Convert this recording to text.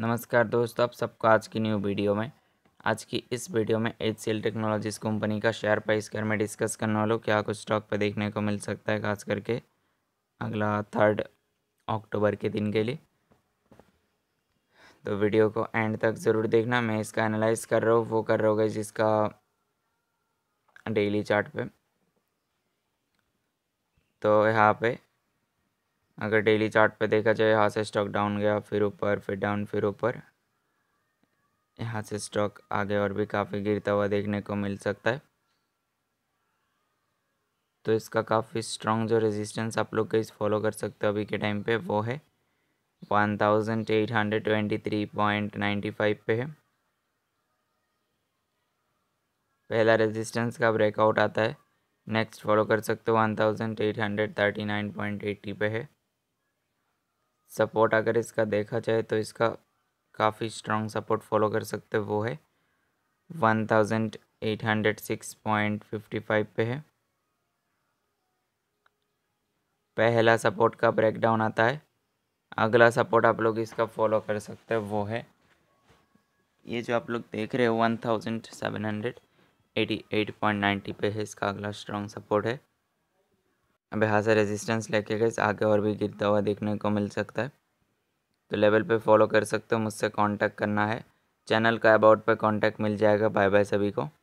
नमस्कार दोस्तों आप सबको आज की न्यू वीडियो में आज की इस वीडियो में H C L technologies company का शेयर प्राइस कर में डिस्कस करने वाला क्या कुछ स्टॉक पर देखने को मिल सकता है खास करके अगला थर्ड अक्टूबर के दिन के लिए तो वीडियो को एंड तक ज़रूर देखना मैं इसका एनालाइज कर रहा हूँ वो कर रहा हूँ जिसका डेली चार्ट पे तो यहाँ पे अगर डेली चार्ट पे देखा जाए यहाँ से स्टॉक डाउन गया फिर ऊपर फिर डाउन फिर ऊपर यहाँ से स्टॉक आगे और भी काफ़ी गिरता हुआ देखने को मिल सकता है तो इसका काफ़ी स्ट्रॉन्ग जो रेजिस्टेंस आप लोग कहीं फॉलो कर सकते हो अभी के टाइम पे वो है one thousand eight hundred twenty three point ninety five पे है पहला रेजिस्टेंस का ब्रेकआउट आता है नेक्स्ट फॉलो कर सकते हो one thousand eight hundred thirty nine point eighty पे है सपोर्ट अगर इसका देखा जाए तो इसका काफ़ी स्ट्रॉन्ग सपोर्ट फॉलो कर सकते वो है one thousand eight hundred six point fifty five पे है पहला सपोर्ट का ब्रेकडाउन आता है अगला सपोर्ट आप लोग इसका फॉलो कर सकते हैं वो है ये जो आप लोग देख रहे हो one thousand seven hundred eighty eight point ninety पे है इसका अगला स्ट्रॉन्ग सपोर्ट है यहाँ से रेजिस्टेंस लेके गए आगे और भी गिरता हुआ देखने को मिल सकता है तो लेवल पे फॉलो कर सकते हो मुझसे कांटेक्ट करना है चैनल का अबाउट पे कांटेक्ट मिल जाएगा बाय बाय सभी को